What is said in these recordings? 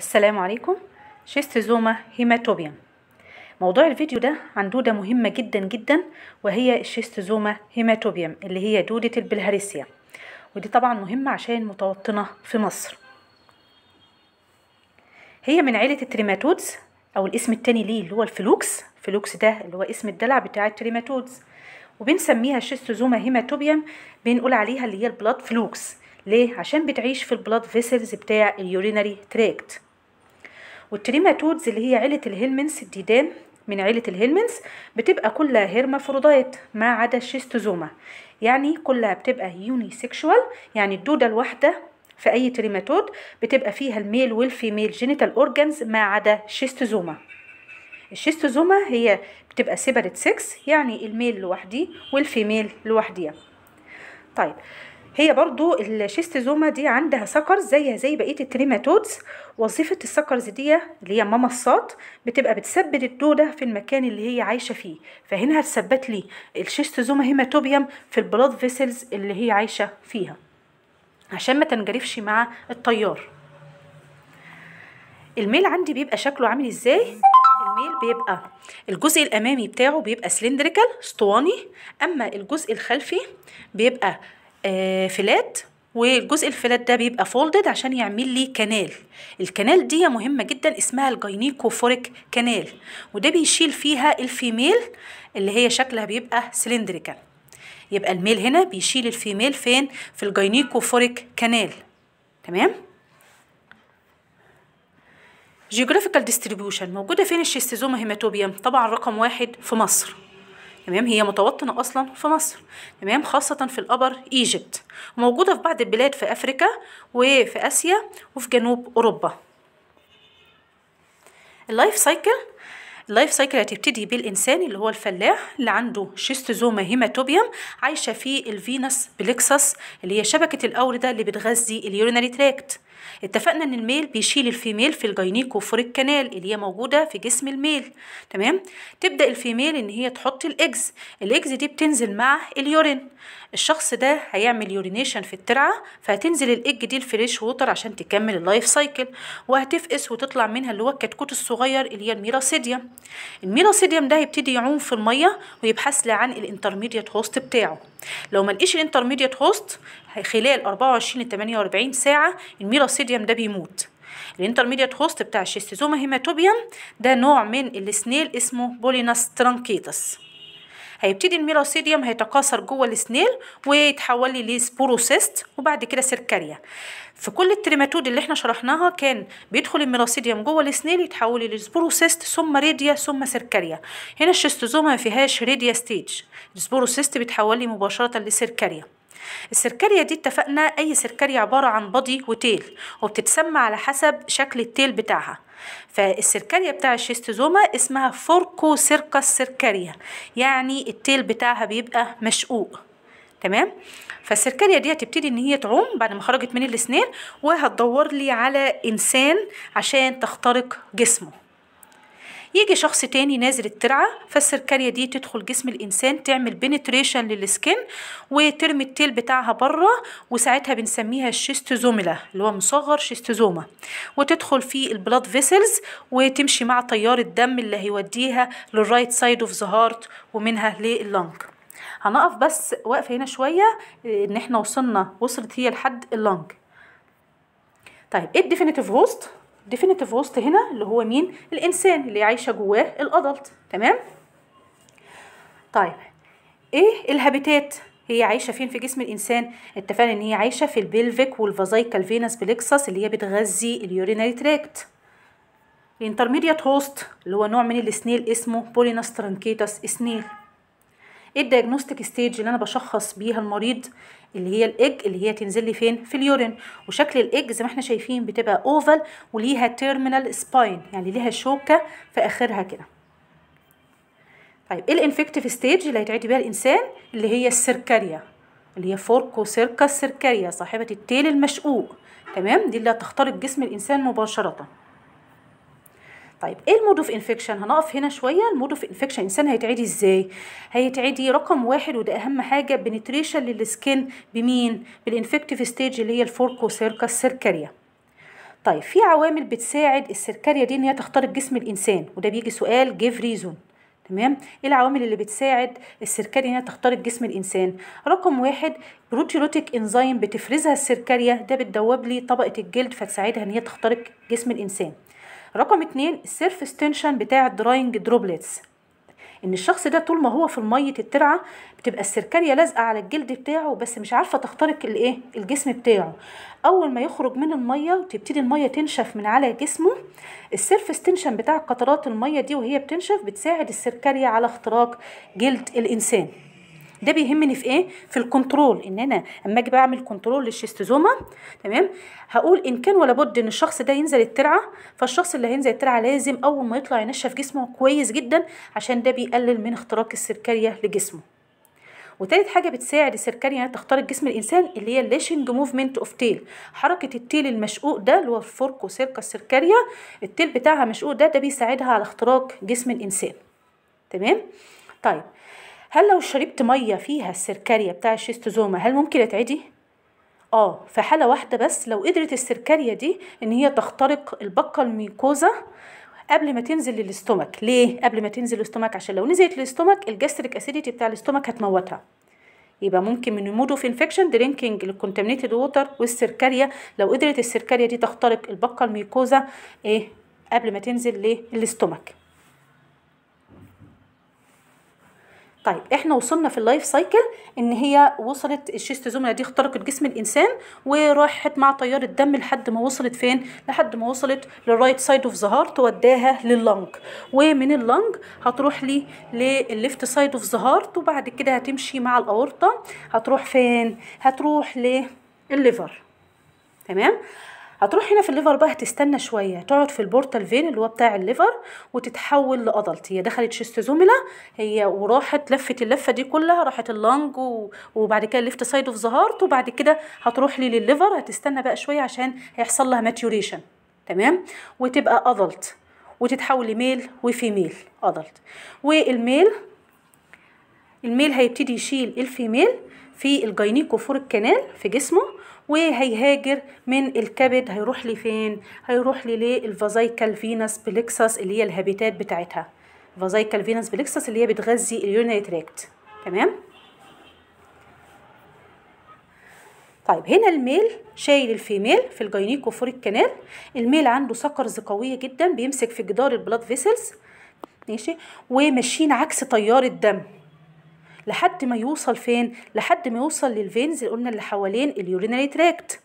السلام عليكم شيستوزوما هيماتوبيا موضوع الفيديو ده عن دودة مهمة جدا جدا وهي الشيستوزوما هيماتوبيا اللي هي دودة البلهارسيا ودي طبعا مهمة عشان متوطنة في مصر هي من عيلة التريماتودز أو الاسم التاني ليه اللي هو الفلوكس فلوكس ده اللي هو اسم الدلع بتاع التريماتودز وبنسميها شيستوزوما هيماتوبيا بنقول عليها اللي هي البلاد فلوكس ليه عشان بتعيش في البلاد فيسلز بتاع اليورينري تراكت والتريماتودز اللي هي عيلة الهيلمنس الديدان من عيلة الهيلمنس بتبقى كلها هيرمافرودايت ما عدا الشيستوزوما يعني كلها بتبقى يوني سيكشوال يعني الدودة الواحدة في أي تريماتود بتبقى فيها الميل والفيميل جينيتال أورجانز ما عدا الشيستوزوما الشيستوزوما هي بتبقى سيبريت سكس يعني الميل لوحدي والفيميل لوحديها طيب هي برضو الشيستوزوما دي عندها سكرز زيها زي بقية التريماتودز وظيفة السكرز دي اللي هي ممصات بتبقى بتثبت الدودة في المكان اللي هي عايشة فيه فهنا هتثبت لي الشيستوزوما هيماتوبيوم في البلاد فيسلز اللي هي عايشة فيها عشان ما تنجرفش مع التيار الميل عندي بيبقى شكله عامل ازاي الميل بيبقى الجزء الامامي بتاعه بيبقى سلندريكال اسطواني اما الجزء الخلفي بيبقى آه، فلات والجزء الفلات ده بيبقى فولدد عشان يعمل لي كنال الكنال دي مهمة جدا اسمها الجاينيكوفوريك كنال وده بيشيل فيها الفيميل اللي هي شكلها بيبقى سلندريكال يبقى الميل هنا بيشيل الفيميل فين في الجاينيكوفوريك كنال تمام جيوغرافيكال ديستريبيوشن موجودة فين الشيستيزوما هيماتوبيا طبعا رقم واحد في مصر تمام هي متوطنة أصلا في مصر تمام خاصة في الأبر إيجيبت وموجودة في بعض البلاد في أفريقيا وفي آسيا وفي جنوب أوروبا اللايف سايكل اللايف سايكل هتبتدي بالإنسان اللي هو الفلاح اللي عنده شيستوزوما هيماتوبيوم عايشة في الفينس بليكسس اللي هي شبكة الأوردة اللي بتغذي اليورينري تراكت اتفقنا ان الميل بيشيل الفيميل في الجينيكو وفوريك كانال اللي هي موجوده في جسم الميل تمام تبدا الفيميل ان هي تحط الاجز الاجز دي بتنزل مع اليورين الشخص ده هيعمل يورينيشن في الترعه فهتنزل الايج دي الفريش ووتر عشان تكمل اللايف سايكل وهتفقس وتطلع منها اللي هو الكتكوت الصغير اللي هي الميراسيديوم الميراسيديوم ده هيبتدي يعوم في الميه ويبحث لي عن الانترميديت هوست بتاعه لو ما لقيش الانترميديت هوست خلال 24 ل 48 ساعه الميراسيديوم ده بيموت الانترميديت هوست بتاع الشيستوزوما هيماتوبيا ده نوع من السنيل اسمه بوليناس ترانكيتس هيبتدي الميلوسيديوم هيتكاثر جوه السنيل ويتحول لي لسبوروسيست وبعد كده سيركاريا في كل التريماتود اللي احنا شرحناها كان بيدخل الميلوسيديوم جوه السنيل يتحول لسبوروسيست ثم ريديا ثم سيركاريا هنا الشستوزوما ما فيهاش ريديا ستيج السبوروسيست بيتحول لي مباشره لسيركاريا السركاريا دي اتفقنا اي سركاريا عباره عن بادي وتيل وبتتسمى على حسب شكل التيل بتاعها فالسركاريا بتاع الشيستوزوما اسمها فوركو سيركا السركاريا يعني التيل بتاعها بيبقى مشقوق تمام فالسركاريا دي هتبتدي ان هي تعوم بعد ما خرجت من الاسنان وهتدور لي على انسان عشان تخترق جسمه يجي شخص تاني نازل الترعه فالسركاريا دي تدخل جسم الانسان تعمل بنتريشن للسكن وترمي التيل بتاعها بره وساعتها بنسميها الشيستوزوميلا اللي هو مصغر شيستوزوما وتدخل في البلاد فيسلز وتمشي مع تيار الدم اللي هيوديها للرايت سايد اوف ذا هارت ومنها لللنج هنقف بس واقفه هنا شويه ان احنا وصلنا وصلت هي لحد اللنج طيب ايه الديفينيتيف هوست ديفينيتيف هوست هنا اللي هو مين الانسان اللي عايشه جواه الادلت تمام طيب ايه الهابيتات هي عايشه فين في جسم الانسان اتفقنا ان هي عايشه في البلفيك والفازايكال فينس بليكسس اللي هي بتغذي اليورينري تراكت الانترميديات هوست اللي هو نوع من السنيل اسمه بوليناسترانكيتاس سنيل ايه الدياجنوستيك ستيج اللي انا بشخص بيها المريض اللي هي الايج اللي هي تنزل لي فين في اليورين وشكل الايج زي ما احنا شايفين بتبقى اوفال وليها تيرمينال سباين يعني ليها شوكه في اخرها كده طيب ايه الانفكتيف ستيج اللي هيتعدي بيها الانسان اللي هي السيركاريا اللي هي فوركو سيركا السيركاريا صاحبه التيل المشقوق تمام دي اللي هتخترق جسم الانسان مباشره طيب ايه المود اوف انفكشن هنقف هنا شويه المود اوف انفكشن الانسان هيتعدي ازاي هيتعدي رقم واحد وده اهم حاجه بنتريشن للسكن بمين بالانفكتيف ستيج اللي هي الفوركو سيركا السيركاريا طيب في عوامل بتساعد السيركاريا دي ان هي تخترق جسم الانسان وده بيجي سؤال جيف ريزون تمام ايه العوامل اللي بتساعد السيركاريا هي تخترق جسم الانسان رقم واحد بروتيروتيك انزيم بتفرزها السيركاريا ده بتدوب لي طبقه الجلد فتساعدها ان هي تخترق جسم الانسان رقم اتنين السيرفس تنشن بتاع الدراينج دروبلتس ان الشخص ده طول ما هو في الميه الترعه بتبقى السركاريه لازقه على الجلد بتاعه بس مش عارفه تخترق الايه الجسم بتاعه اول ما يخرج من الميه وتبتدي الميه تنشف من على جسمه السيرفس تنشن بتاع قطرات الميه دي وهي بتنشف بتساعد السركاريه على اختراق جلد الانسان ده بيهمني في ايه في الكنترول ان انا اما اجي بعمل كنترول للشيستوزوما تمام هقول ان كان ولا بد ان الشخص ده ينزل الترعه فالشخص اللي هينزل الترعه لازم اول ما يطلع ينشف جسمه كويس جدا عشان ده بيقلل من اختراق السركاريا لجسمه وتالت حاجة بتساعد السيركاريا انها تخترق جسم الإنسان اللي هي الليشنج موفمنت اوف تيل حركة التيل المشقوق ده اللي هو الفوركو سيركا السيركاريا التيل بتاعها مشقوق ده ده بيساعدها على اختراق جسم الإنسان تمام طيب هل لو شربت ميه فيها السركارية بتاع الشيستوزوما هل ممكن اتعدي اه في حاله واحده بس لو قدرت السركارية دي ان هي تخترق البقه الميكوزا قبل ما تنزل للاستومك ليه قبل ما تنزل للاستومك عشان لو نزلت للاستومك الجاستريك اسيديتي بتاع الاستومك هتموتها يبقى ممكن من المود اوف انفكشن درينكينج للكونتامينيتد ووتر والسركاريا لو قدرت السركاريا دي تخترق البقه الميكوزا ايه قبل ما تنزل للاستومك طيب احنا وصلنا في اللايف سايكل ان هي وصلت الشيستوزوما دي اخترقت جسم الانسان وراحت مع تيار الدم لحد ما وصلت فين لحد ما وصلت للرايت سايد اوف ذا هارت وداها لللنج ومن اللنج هتروح لي للليفت سايد اوف ذا هارت وبعد كده هتمشي مع الاورطه هتروح فين هتروح للليفر تمام هتروح هنا في الليفر بقى هتستنى شويه تقعد في البورتال فين اللي هو بتاع الليفر وتتحول لادلت هي دخلت شيستوزوميلا هي وراحت لفت اللفه دي كلها راحت و... وبعد كده الليفت سايد اوف ظهرت وبعد كده هتروح لي للليفر هتستنى بقى شويه عشان هيحصل لها ماتيوريشن تمام وتبقى ادلت وتتحول لميل وفيميل ادلت والميل الميل هيبتدي يشيل الفيميل في فور الكنال في جسمه وهيهاجر من الكبد هيروح لفين هيروح لي للفازايكال فينس بليكسس اللي هي الهابيتات بتاعتها فازايكال فينس بليكسس اللي هي بتغذي اليونري تراكت تمام طيب هنا الميل شايل الفيميل في فور الكنال الميل عنده سكرز قويه جدا بيمسك في جدار البلاد فيسلز ماشي وماشيين عكس تيار الدم لحد ما يوصل فين لحد ما يوصل للفينز اللي قلنا اللي حوالين اليورينري تراكت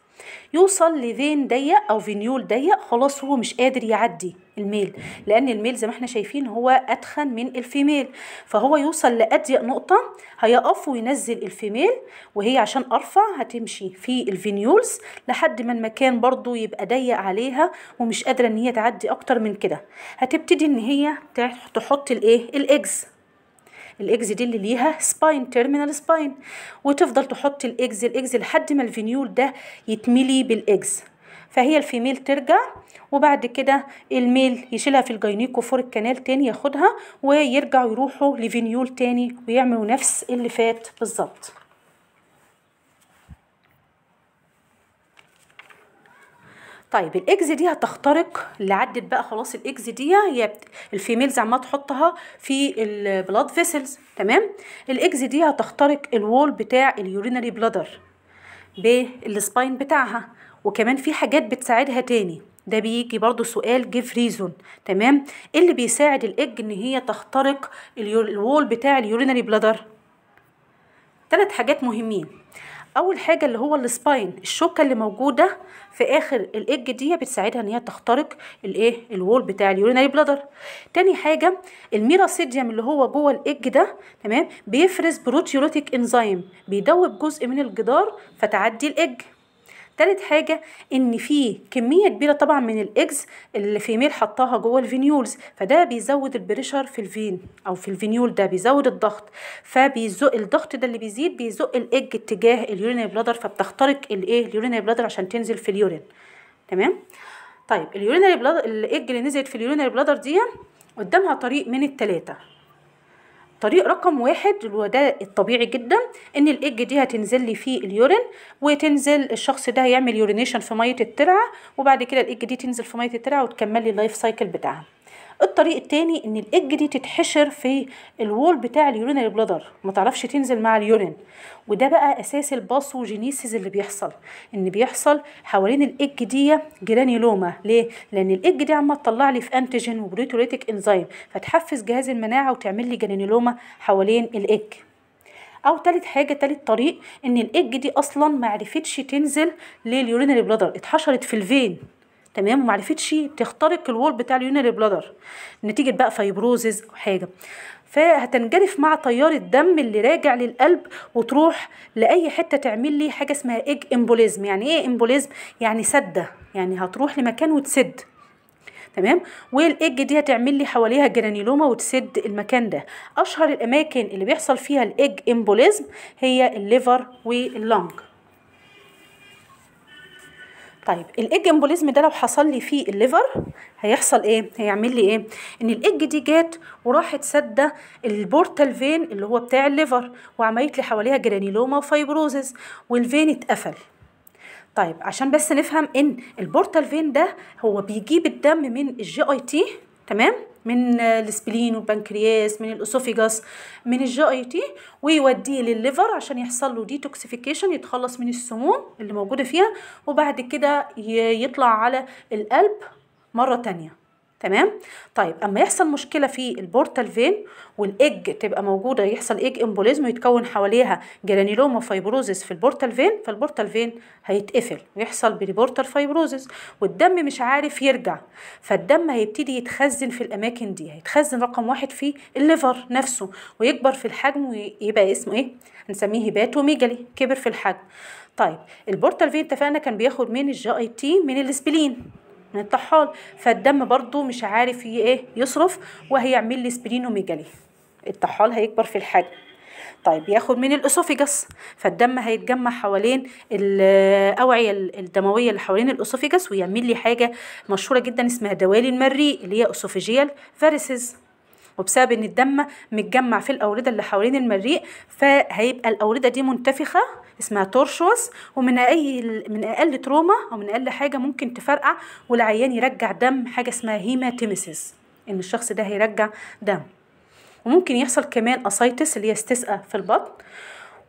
يوصل لفين ضيق او فينيول ضيق خلاص هو مش قادر يعدي الميل لان الميل زي ما احنا شايفين هو اتخن من الفيميل فهو يوصل لاضيق نقطه هيقف وينزل الفيميل وهي عشان ارفع هتمشي في الفينيولز لحد ما المكان برضو يبقى ضيق عليها ومش قادره ان هي تعدي اكتر من كده هتبتدي ان هي تحط الايه الاكس الاكز دي اللي ليها سباين تيرمينال سباين وتفضل تحط الاكز الاكز لحد ما الفينيول ده يتملي بالاكز فهي الفيميل ترجع وبعد كده الميل يشيلها في الجينيكو فور الكنال تاني ياخدها ويرجع يروحوا لفينيول تاني ويعملوا نفس اللي فات بالظبط طيب الاجز دي هتخترق اللي عدت بقى خلاص الاجز دي هي الفيميلز عماله تحطها في البلاد فيسلز تمام الاجز دي هتخترق الوول بتاع اليورينري بلادر بالسباين بتاعها وكمان في حاجات بتساعدها تاني ده بيجي برضو سؤال جيف ريزون تمام إيه اللي بيساعد الاج ان هي تخترق الوول بتاع اليورينري بلادر ثلاث حاجات مهمين اول حاجه اللي هو السباين الشوكه اللي موجوده في اخر الاج دي بتساعدها ان هي تخترق الايه الوول بتاع اليورينري بلادر تاني حاجه الميراسيديم اللي هو جوه الاج ده تمام بيفرز بروتيوريتيك انزيم بيدوب جزء من الجدار فتعدي الاج تالت حاجة ان في كمية كبيرة طبعا من الاجز اللي في ميل حطاها جوه الفينيولز فده بيزود البريشر في الفين او في الفينيول ده بيزود الضغط فبيزق الضغط ده اللي بيزيد بيزق الاج اتجاه اليورينري بلادر فبتخترق الايه اليورينري بلادر عشان تنزل في اليورين تمام طيب اليورينري بلادر الاج اللي نزلت في اليورينري بلادر دي قدامها طريق من التلاتة طريق رقم واحد وده الطبيعي جدا ان الايج دي هتنزل لي في اليورين وتنزل الشخص ده هيعمل يورينيشن في ميه الترعه وبعد كده الايج دي تنزل في ميه الترعه وتكمل لي اللايف سايكل بتاعها الطريق التاني ان الاج دي تتحشر في الوول بتاع اليورينري بلادر ما تعرفش تنزل مع اليورين وده بقى اساس الباثوجينيسيس اللي بيحصل ان بيحصل حوالين الاج دي جرانيلوما ليه لان الاج دي عماله تطلع لي في انتيجين وبروتوليتيك انزيم فتحفز جهاز المناعه وتعمل لي جرانيلوما حوالين الاج او تالت حاجه تالت طريق ان الاج دي اصلا معرفتش تنزل لليورينري بلادر اتحشرت في الفين تمام ومعرفتش تخترق الوول بتاع اليونري بلادر نتيجه بقى فيبروزز وحاجه فهتنجرف مع تيار الدم اللي راجع للقلب وتروح لاي حته تعمل لي حاجه اسمها ايج امبوليزم يعني ايه امبوليزم يعني سده يعني هتروح لمكان وتسد تمام والايج دي هتعمل لي حواليها جرانيلوما وتسد المكان ده اشهر الاماكن اللي بيحصل فيها الايج امبوليزم هي الليفر واللنج طيب الايج امبوليزم ده لو حصل لي فيه الليفر هيحصل ايه هيعمل لي ايه ان الايج دي جات وراحت سده البورتال فين اللي هو بتاع الليفر وعملت لي حواليها جرانيلوما وفايبروزز والفين اتقفل طيب عشان بس نفهم ان البورتال فين ده هو بيجيب الدم من الجي اي تي تمام من السبلين والبنكرياس من الاسوفيجاس من تي ويوديه للليفر عشان يحصل له ديتوكسيفيكيشن يتخلص من السموم اللي موجوده فيها وبعد كده يطلع على القلب مره تانية تمام طيب اما يحصل مشكله في البورتال فين والايج تبقى موجوده يحصل ايج امبوليزم ويتكون حواليها جرانيلوما فايبروزيس في البورتال فين فالبورتال فين هيتقفل ويحصل بريبورتال فايبروزيس والدم مش عارف يرجع فالدم هيبتدي يتخزن في الاماكن دي هيتخزن رقم واحد في الليفر نفسه ويكبر في الحجم ويبقى اسمه ايه هنسميه هيباتوميجالي كبر في الحجم طيب البورتال فين اتفقنا كان بياخد من الجي اي تي من الاسبلين من الطحال فالدم برضو مش عارف ايه يصرف وهيعمل لي سبرينوميجالي الطحال هيكبر في الحجم طيب ياخد من الاسوفيجس فالدم هيتجمع حوالين الاوعيه الدمويه اللي حوالين الاسوفيجس ويعمل لي حاجه مشهوره جدا اسمها دوالي المريء اللي هي اسوفيجيال فارسز وبسبب ان الدم متجمع في الاورده اللي حوالين المريء فهيبقى الاورده دي منتفخه اسمها تورشوس ومن اي من اقل تروما او من اقل حاجه ممكن تفرقع والعيان يرجع دم حاجه اسمها هيماتيميسيس ان الشخص ده هيرجع دم وممكن يحصل كمان اسايتس اللي هي استسقاء في البطن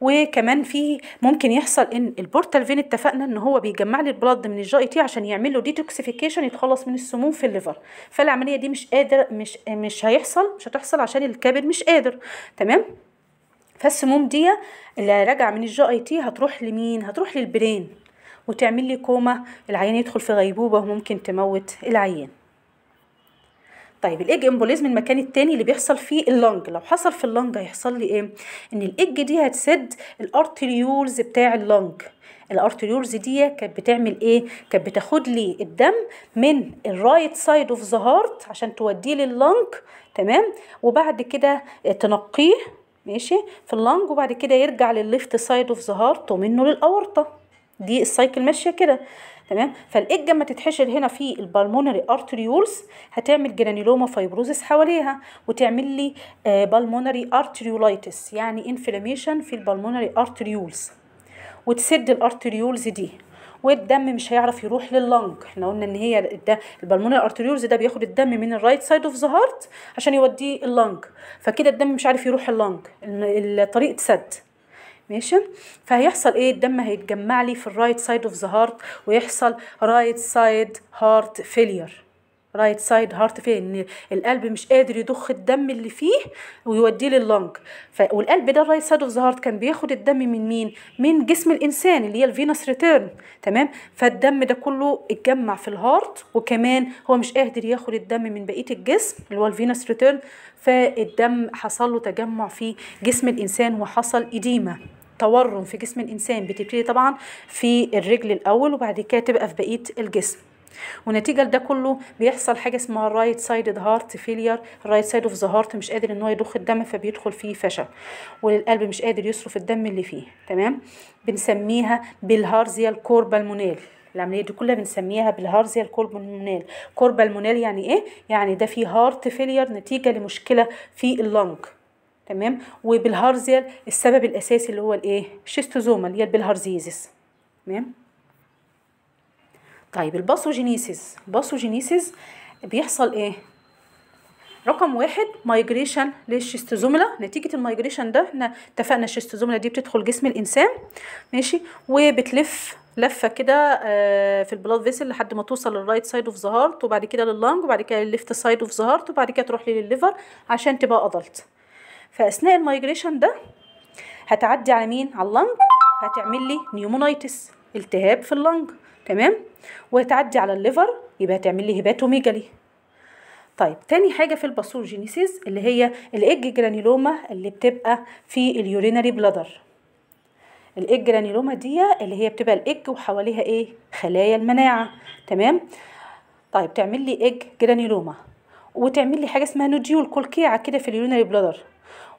وكمان في ممكن يحصل ان البورتال فين اتفقنا ان هو بيجمع لي البلد من الجي تي عشان يعمل له ديتوكسيفيكيشن يتخلص من السموم في الليفر فالعمليه دي مش قادر مش مش هيحصل مش هتحصل عشان الكبد مش قادر تمام فالسموم دي اللي راجعه من الجي اي تي هتروح لمين هتروح للبرين وتعمل لي كوما العيان يدخل في غيبوبه وممكن تموت العيان طيب الايج امبوليزم المكان التاني اللي بيحصل فيه اللنج لو حصل في اللنج هيحصل لي ايه ان الايج دي هتسد الارتريولز بتاع اللنج الارتريولز دي كانت بتعمل ايه كانت بتاخد لي الدم من الرايت سايد اوف ذا هارت عشان توديه لللنج تمام وبعد كده تنقيه ماشي في اللنج وبعد كده يرجع للليفت سايد اوف ذا هارت ومنه للاورطه دي السايكل ماشيه كده تمام فالاج لما تتحشر هنا في البالمونري ارتريولز هتعمل جرانيلوما فايبروزس حواليها وتعمل لي بالمونري آه، ارتريولايتس يعني انفلاميشن في البالمونري ارتريولز وتسد الارتريولز دي والدم مش هيعرف يروح لللنج احنا قلنا ان هي ده ارتريولز ده بياخد الدم من الرايت سايد اوف ذا هارت عشان يوديه اللنج فكده الدم مش عارف يروح اللنج الطريق اتسد ماشي فهيحصل ايه الدم هيتجمع لي في الرايت سايد اوف ذا هارت ويحصل رايت سايد هارت فيلير رايت سايد هارت فين ان القلب مش قادر يضخ الدم اللي فيه ويوديه لللنج والقلب ده الرايت سايد اوف ذا هارت كان بياخد الدم من مين من جسم الانسان اللي هي الفينس ريتيرن تمام فالدم ده كله اتجمع في الهارت وكمان هو مش قادر ياخد الدم من بقيه الجسم اللي هو الفينس ريتيرن فالدم حصل له تجمع في جسم الانسان وحصل اديمه تورم في جسم الانسان بتبتدي طبعا في الرجل الاول وبعد كده تبقى في بقيه الجسم ونتيجه لده كله بيحصل حاجه اسمها الرايت سايد هارت فيلير الرايت سايد اوف ذا هارت مش قادر ان هو يضخ الدم فبيدخل فيه فشل والقلب مش قادر يصرف الدم اللي فيه تمام بنسميها بالهارزيا الكوربالمونال العمليه دي كلها بنسميها بالهارزيا الكوربالمونال كوربالمونال يعني ايه يعني ده في هارت فيلير نتيجه لمشكله في اللنج تمام وبالهارزيا السبب الاساسي اللي هو الايه الشيستوزوما اللي هي البلهارزيزس تمام طيب الباثوجينيسيس الباثوجينيسيس بيحصل ايه رقم واحد مايجريشن للشيستوزوملا نتيجة المايجريشن ده احنا اتفقنا الشيستوزوملا دي بتدخل جسم الإنسان ماشي وبتلف لفة كده آه، في البلاد فيسل لحد ما توصل للرايت سايد اوف ظهارته وبعد كده لللانج وبعد كده للليفت سايد اوف ظهارته وبعد كده تروح لي للليفر عشان تبقى أدلت فأثناء المايجريشن ده هتعدي على مين؟ على اللنج هتعمل لي نيومونايتس التهاب في اللنج تمام وتعدي على الليفر يبقى تعمل لي هيباتوميجالي طيب تاني حاجة في الباثوجينيسيس اللي هي الإج جرانيلوما اللي بتبقى في اليوريناري بلادر الإج جرانيلوما دي اللي هي بتبقى الإج وحواليها إيه خلايا المناعة تمام طيب تعمل لي إج جرانيلوما وتعمل لي حاجة اسمها نوديول كلكيعة كده في اليوريناري بلادر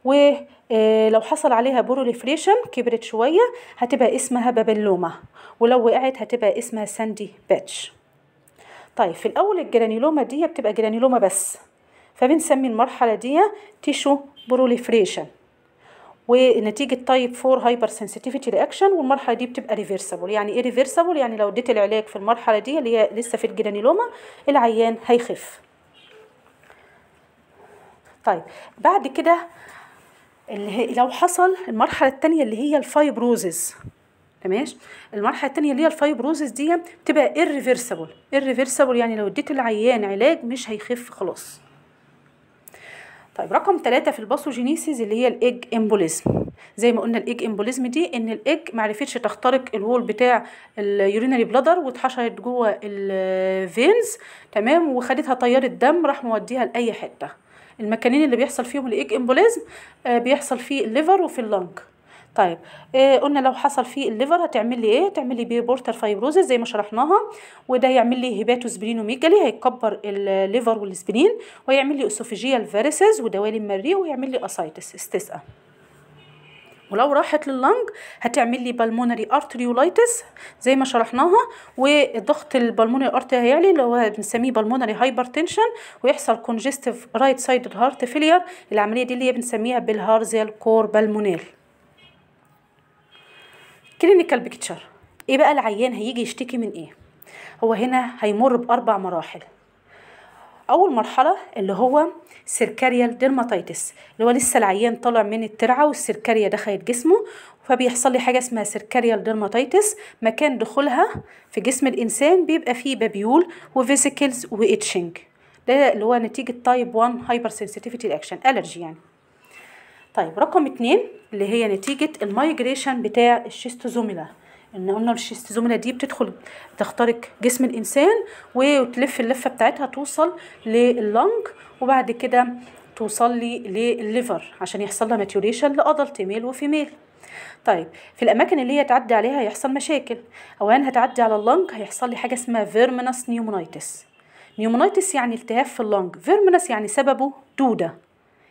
ولو آه، حصل عليها بروليفريشن كبرت شوية هتبقى اسمها بابلوما ولو وقعت هتبقى اسمها ساندي باتش طيب في الأول الجرانيلوما دي بتبقى جرانيلوما بس فبنسمي المرحلة دي تيشو بروليفريشن ونتيجة تايب 4 هايبر سنسيتيفيتي رياكشن والمرحلة دي بتبقى ريفرسبل يعني ايه ريفرسبل يعني لو اديت العلاج في المرحلة دي اللي هي لسه في الجرانيلوما العيان هيخف طيب بعد كده اللي هي لو حصل المرحله الثانيه اللي هي الفايبروزز تمام المرحله الثانيه اللي هي الفايبروزز دي بتبقى irreversible irreversible يعني لو اديت العيان علاج مش هيخف خلاص طيب رقم ثلاثة في الباثوجينيسيز اللي هي الايج امبوليزم زي ما قلنا الايج امبوليزم دي ان الايج معرفتش تخترق الهول بتاع اليورينري بلادر واتحشرت جوه الفينز تمام وخدتها تيار الدم راح موديها لاي حته المكانين اللي بيحصل فيهم الايج امبوليزم آه، بيحصل في الليفر وفي اللنج طيب إيه قلنا لو حصل في الليفر هتعمل لي ايه تعمل لي بيه بورتر زي ما شرحناها وده يعمل لي هيباتوسبرين وميجالي هيكبر الليفر والسبلين ويعمل لي اسوفيجيال فيريسز ودوالي مريه ويعمل لي اسايتس استسقى ولو راحت لللنج هتعمل لي بالمونري ارتريولايتس زي ما شرحناها والضغط البالمونري ارتري هيعلي اللي هو بنسميه بالمونري هايبرتنشن ويحصل كونجستيف رايت سايد هارت فيلير العمليه دي اللي هي بنسميها بالهارزيال كور بالمونيل كلينيكال بيكتشر ايه بقى العيان هيجي يشتكي من ايه هو هنا هيمر باربع مراحل اول مرحله اللي هو سيركاريال ديرماتيتس اللي هو لسه العيان طالع من الترعه والسيركاريا دخلت جسمه فبيحصل لي حاجه اسمها سيركاريال ديرماتيتس مكان دخولها في جسم الانسان بيبقى فيه بابيول وفيزيكلز واتشنج ده اللي هو نتيجه تايب 1 هايبر سنسيتيفيتي ريكشن الرجي يعني طيب رقم اتنين اللي هي نتيجه المايجريشن بتاع الشيستوزوميلا ان قلنا الشيستوزوميلا دي بتدخل تخترق جسم الانسان وتلف اللفه بتاعتها توصل لللنج وبعد كده توصل لي للليفر عشان يحصل لها ماتيوريشن لادلت ميل وفيميل طيب في الاماكن اللي هي تعدي عليها هيحصل مشاكل اولا هتعدي على اللنج هيحصل لي حاجه اسمها فيرمنس نيومونيتس نيومونيتس يعني التهاب في اللنج فيرمنس يعني سببه دوده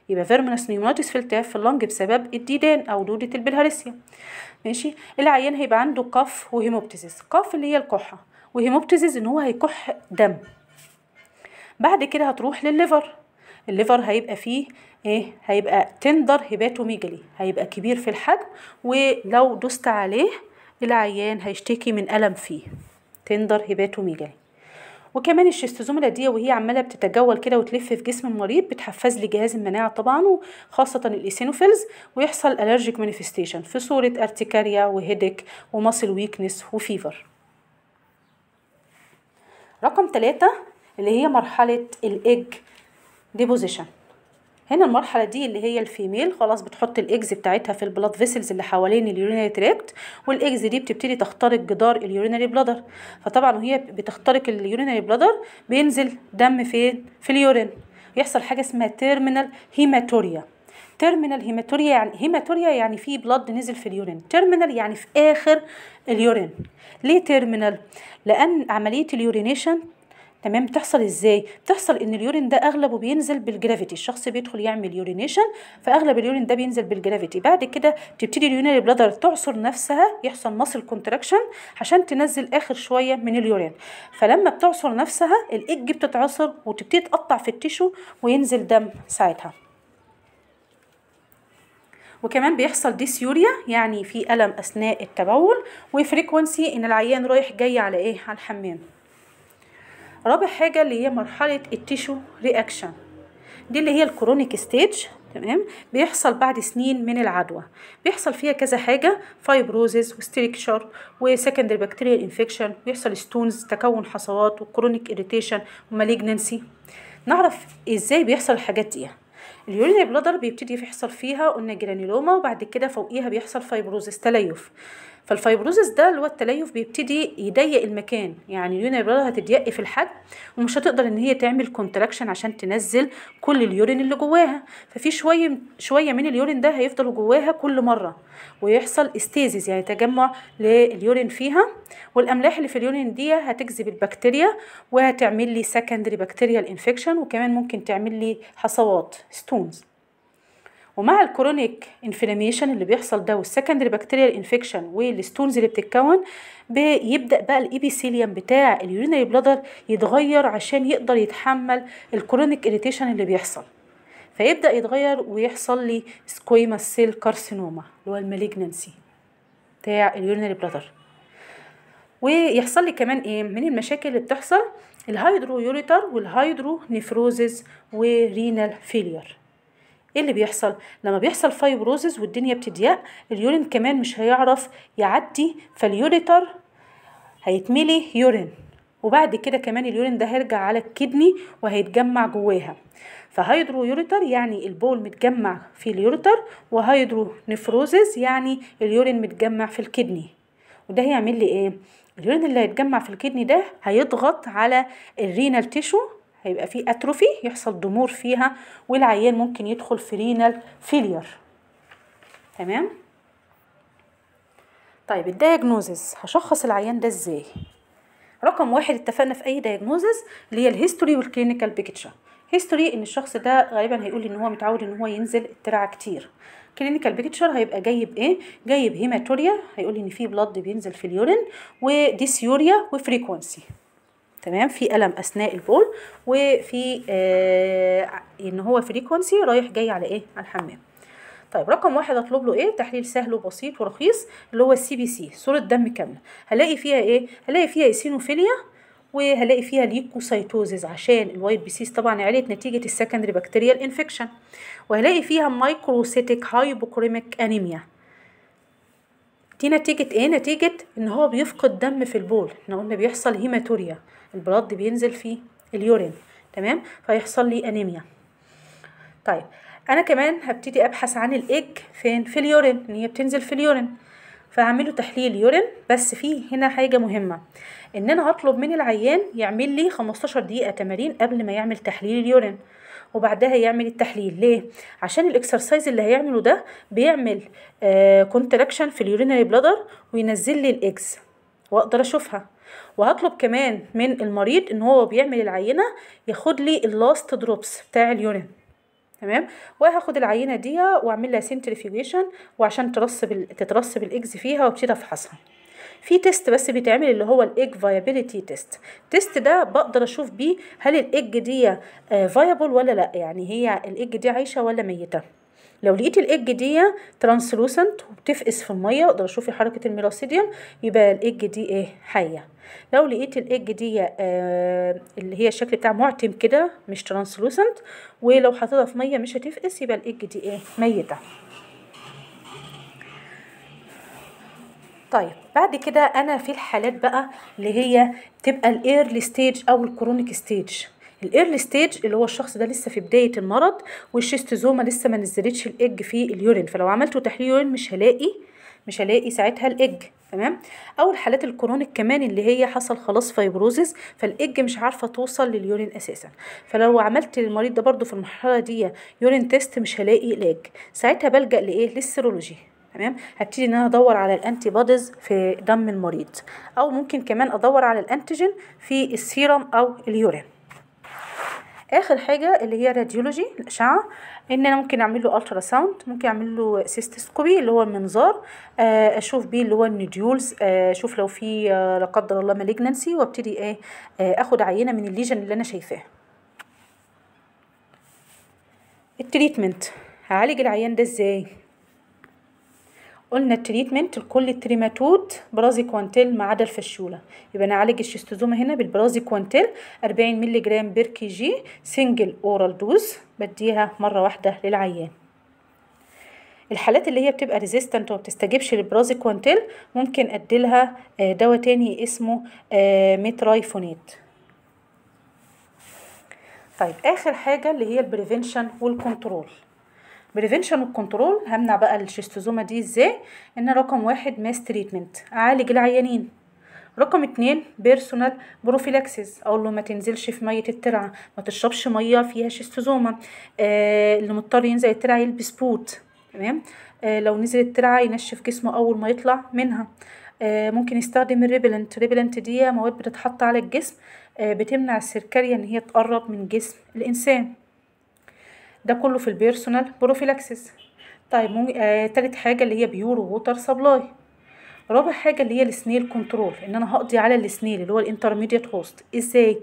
يبقى فيرمنس نيوماتيس في التهاب في اللنج بسبب الديدان او دوده البلهارسيا ماشي العيان هيبقى عنده قف وهيموبتيزيس قف اللي هي الكحه وهيموبتيزيس ان هو هيكح دم بعد كده هتروح للليفر الليفر هيبقى فيه ايه هيبقى تندر هيباتوميجالي هيبقى كبير في الحجم ولو دوست عليه العيان هيشتكي من الم فيه تندر هيباتوميجالي وكمان الشستوزوميلا دي وهي عماله بتتجول كده وتلف في جسم المريض بتحفز لي جهاز المناعه طبعا وخاصه الايسينوفيلز ويحصل الرجيك مانيفستيشن في صوره ارتكاريا وهيدك وماسل ويكنس وفيفر رقم ثلاثة اللي هي مرحله الايج ديبوزيشن هنا المرحله دي اللي هي الفيميل خلاص بتحط الإجز بتاعتها في البلاد فيسلز اللي حوالين اليورينري تراكت والإجز دي بتبتدي تخترق جدار اليورينري بلادر فطبعا وهي بتخترق اليورينري بلادر بينزل دم فين في اليورين يحصل حاجه اسمها تيرمينال هيماتوريا تيرمينال هيماتوريا يعني هيماتوريا يعني في بلد نزل في اليورين تيرمينال يعني في اخر اليورين ليه تيرمينال لان عمليه اليورينيشن تمام بتحصل ازاي بتحصل ان اليورين ده اغلبه بينزل بالجرافيتي الشخص بيدخل يعمل يورينيشن فاغلب اليورين ده بينزل بالجرافيتي بعد كده تبتدي اليورينري بلادر تعصر نفسها يحصل ماسل كونتراكشن عشان تنزل اخر شويه من اليورين فلما بتعصر نفسها الاج بتتعصر وتبتدي تقطع في التيشو وينزل دم ساعتها وكمان بيحصل ديسيوريا يعني في ألم أثناء التبول وفريكونسي إن العيان رايح جاي على إيه على الحمام رابع حاجه اللي هي مرحله التيشو رياكشن دي اللي هي الكرونيك ستيج تمام بيحصل بعد سنين من العدوى بيحصل فيها كذا حاجه فايبروزز وستريكشر وسكندري بكتيريال انفكشن بيحصل ستونز تكون حصوات وكرونيك اريتيشن ومالجنسي نعرف ازاي بيحصل الحاجات دي اليورينري بلادر بيبتدي يحصل فيها قلنا جرانيلوما وبعد كده فوقيها بيحصل فايبروزز تليف فالفايبروزس ده اللي هو التليف بيبتدي يضيق المكان يعني اليورين البلاد هتضيق في الحجم ومش هتقدر ان هي تعمل كونتراكشن عشان تنزل كل اليورين اللي جواها ففي شويه شويه من اليورين ده هيفضل جواها كل مره ويحصل استيزيز يعني تجمع لليورين فيها والاملاح اللي في اليورين دي هتجذب البكتيريا وهتعمل لي سكندري بكتيريال انفكشن وكمان ممكن تعمل لي حصوات ستونز ومع الكرونيك انفلاميشن اللي بيحصل ده والسكندري بكتيريال انفكشن والستونز اللي بتتكون بيبدا بقى الابيثيليوم بتاع اليورينري بلادر يتغير عشان يقدر يتحمل الكرونيك اريتيشن اللي بيحصل فيبدا يتغير ويحصل لي سكويما سيل كارسينوما اللي هو المالجنسي بتاع اليورينري بلادر ويحصل لي كمان ايه من المشاكل اللي بتحصل الهيدرو يوريتر والهيدرو نيفروزز ورينال فيلير ايه اللي بيحصل لما بيحصل فايبروزز والدنيا بتضيق اليورين كمان مش هيعرف يعدي فاليوريتر هيتملي يورين وبعد كده كمان اليورين ده هيرجع على الكدني وهيتجمع جواها فهيدرو يوريتر يعني البول متجمع في اليوريتر وهيدرو نفروزز يعني اليورين متجمع في الكدني وده هيعمل لي ايه اليورين اللي هيتجمع في الكدني ده هيضغط على الرينال تيشو هيبقى في اتروفي يحصل ضمور فيها والعيان ممكن يدخل في رينال فيلير تمام طيب الدياجنوزز هشخص العيان ده ازاي رقم واحد اتفقنا في اي دياجنوزز اللي هي الهيستوري والكلينيكال بيكتشر هيستوري ان الشخص ده غالبا هيقول ان هو متعود ان هو ينزل الترعه كتير كلينيكال بيكتشر هيبقى جايب ايه جايب هيماتوريا هيقول ان في بلد بينزل في اليورين وديسيوريا وفريكوانسي تمام في الم اثناء البول وفي آه ان هو فريكونسي رايح جاي على ايه على الحمام طيب رقم واحد اطلب له ايه تحليل سهل وبسيط ورخيص اللي هو السي بي سي صوره دم كامله هلاقي فيها ايه هلاقي فيها اسينوفيليا وهلاقي فيها ليكوسايتوزيز عشان الوايت بيسيس طبعا عليت نتيجه السكندري بكتيريال انفكشن وهلاقي فيها مايكروسيتيك هايبوكريميك انيميا دي نتيجة ايه؟ نتيجة ان هو بيفقد دم في البول احنا قلنا بيحصل هيماتوريا البلد بينزل في اليورين تمام فيحصل لي انيميا طيب انا كمان هبتدي ابحث عن الايج فين في اليورين ان هي بتنزل في اليورين فهعمله تحليل يورين بس فيه هنا حاجة مهمة ان انا هطلب من العيان يعمل لي 15 دقيقة تمارين قبل ما يعمل تحليل اليورين وبعدها يعمل التحليل ليه عشان الاكسرسايز اللي هيعمله ده بيعمل آه كونتراكشن في اليورينري بلادر وينزل لي الاكس واقدر اشوفها وهطلب كمان من المريض ان هو بيعمل العينه ياخد لي اللاست دروبس بتاع اليورين تمام وهاخد العينه دي واعمل لها سنتريفيجيشن وعشان ترسب تترسب الاكز فيها وابتدي افحصها في تيست بس بيتعمل اللي هو الايج فايابيليتي تيست التيست ده بقدر اشوف بيه هل الايج دي فايابل آه، ولا لا يعني هي الايج دي عايشه ولا ميته لو لقيت الايج دي ترانسلوسنت وبتفقس في الميه اقدر اشوف حركه الميراثيديوم يبقى الايج دي ايه حيه لو لقيت الايج دي آه اللي هي الشكل بتاع معتم كده مش ترانسلوسنت ولو حطيتها في ميه مش هتفقس يبقى الايج دي ايه ميته طيب بعد كده انا في الحالات بقى اللي هي تبقى الايرلي ستيج او الكرونيك ستيج الايرلي ستيج اللي هو الشخص ده لسه في بدايه المرض والشيستوزوما لسه ما نزلتش الايج في اليورين فلو عملته تحليل يورين مش هلاقي مش هلاقي ساعتها الايج تمام او الحالات الكرونيك كمان اللي هي حصل خلاص فيبروزس فالاج مش عارفه توصل لليورين اساسا فلو عملت المريض ده برده في المرحله دي يورين تيست مش هلاقي الاج ساعتها بلجا لايه للسيرولوجي تمام هبتدي ان انا ادور على الانتي بوديز في دم المريض او ممكن كمان ادور على الانتيجين في السيرم او اليورين اخر حاجه اللي هي الراديولوجي الاشعه ان انا ممكن اعمل له الترا ساوند ممكن اعمل له سيستسكوبي اللي هو المنظار آه اشوف بيه اللي هو النيديولز آه، اشوف آه لو في آه لا قدر الله مالجنسي وابتدي ايه اخد عينه من الليجن اللي انا شايفاه التريتمنت هعالج العيان ده ازاي قلنا التريتمنت لكل التريماتود برازي كوانتيل ما عدا الفشوله يبقى نعالج الشيستوزوما هنا بالبرازي كوانتيل 40 مللي جرام بير كي جي سنجل اورال دوز بديها مره واحده للعيان الحالات اللي هي بتبقى ريزيستنت وما بتستجيبش للبرازي كوانتيل ممكن اديلها آه، دواء تاني اسمه آه، مترايفونيت طيب اخر حاجه اللي هي البريفنشن والكنترول بريفنشن والكنترول همنع بقى الشيستوزوما دي ازاي ان رقم واحد ماس تريتمنت اعالج العيانين رقم اتنين بيرسونال بروفيلاكسيس اقول له ما تنزلش في ميه الترعه ما تشربش ميه فيها شيستوزوما آه اللي مضطر ينزل الترعه يلبس بوت تمام آه لو نزل الترعه ينشف جسمه اول ما يطلع منها آه ممكن يستخدم الريبلنت الريبلنت دي مواد بتتحط على الجسم آه بتمنع السركريا ان هي تقرب من جسم الانسان ده كله في البيرسونال بروفيلاكسيس طيب آه تالت حاجه اللي هي بيور ووتر سبلاي رابع حاجه اللي هي السنيل كنترول ان انا هقضي على السنيل اللي هو الانترميديت هوست ازاي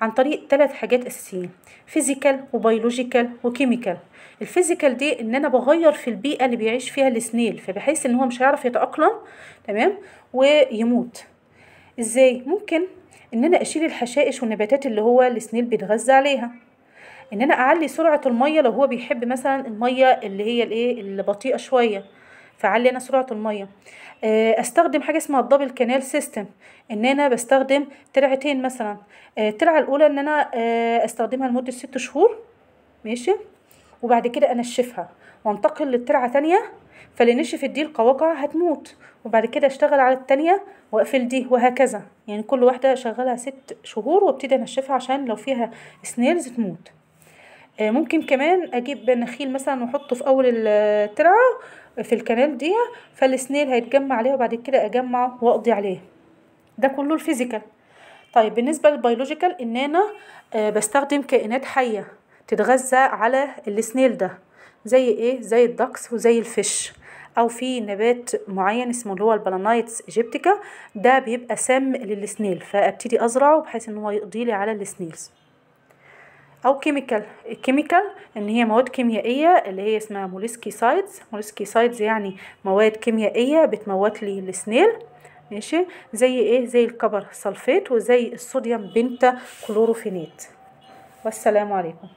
عن طريق ثلاث حاجات اساسيين فيزيكال وبيولوجيكال وكيميكال الفيزيكال دي ان انا بغير في البيئه اللي بيعيش فيها السنيل فبحيث ان هو مش هيعرف يتاقلم تمام ويموت ازاي ممكن ان انا اشيل الحشائش والنباتات اللي هو السنيل بيتغذى عليها ان انا اعلي سرعه الميه لو هو بيحب مثلا الميه اللي هي الايه البطيئه شويه فعلي انا سرعه الميه آه، استخدم حاجه اسمها الدبل كانال سيستم ان انا بستخدم ترعتين مثلا آه، الترعه الاولى ان انا آه، استخدمها لمده ست شهور ماشي وبعد كده انشفها وانتقل للترعه ثانيه فاللي نشفت دي القواقع هتموت وبعد كده اشتغل على التانية واقفل دي وهكذا يعني كل واحده اشغلها ست شهور وابتدي انشفها عشان لو فيها سنيلز تموت آه، ممكن كمان اجيب نخيل مثلا واحطه في اول الترعه في الكنال دي فالسنيل هيتجمع عليه وبعد كده اجمعه واقضي عليه ده كله الفيزيكال طيب بالنسبه للبيولوجيكال ان انا آه، بستخدم كائنات حيه تتغذى على السنيل ده زي ايه زي الدكس وزي الفيش او في نبات معين اسمه اللي هو البلانايتس ايجيبتيكا ده بيبقى سم للسنيل فابتدي ازرعه بحيث ان هو يقضي لي على السنيلز او كيميكال الكيميكال ان هي مواد كيميائيه اللي هي اسمها موليسكي سايدز موليسكي سايدز يعني مواد كيميائيه بتموت لي السنيل ماشي زي ايه زي الكبر سلفيت وزي الصوديوم بنتا كلوروفينيت والسلام عليكم